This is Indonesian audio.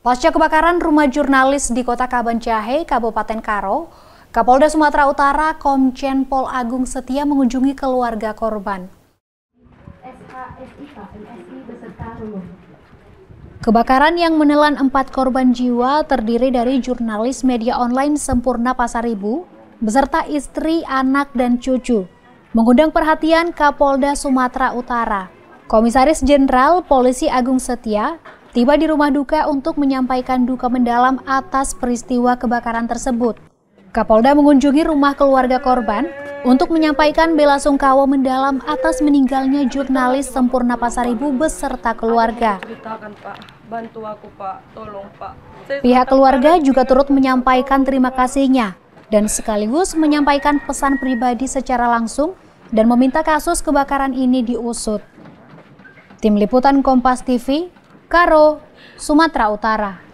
Pasca kebakaran rumah jurnalis di kota Kabanjahe, Kabupaten Karo, Kapolda Sumatera Utara Komjen Pol Agung Setia mengunjungi keluarga korban. Kebakaran yang menelan empat korban jiwa terdiri dari jurnalis media online Sempurna Pasaribu, beserta istri, anak, dan cucu. Mengundang perhatian Kapolda Sumatera Utara. Komisaris Jenderal Polisi Agung Setia tiba di rumah duka untuk menyampaikan duka mendalam atas peristiwa kebakaran tersebut. Kapolda mengunjungi rumah keluarga korban untuk menyampaikan bela sungkawa mendalam atas meninggalnya jurnalis Sempurna Pasaribu beserta keluarga. Bantu aku, Pak. Tolong, Pak. Pihak keluarga juga turut menyampaikan terima kasihnya dan sekaligus menyampaikan pesan pribadi secara langsung dan meminta kasus kebakaran ini diusut. Tim Liputan Kompas TV, Karo, Sumatera Utara.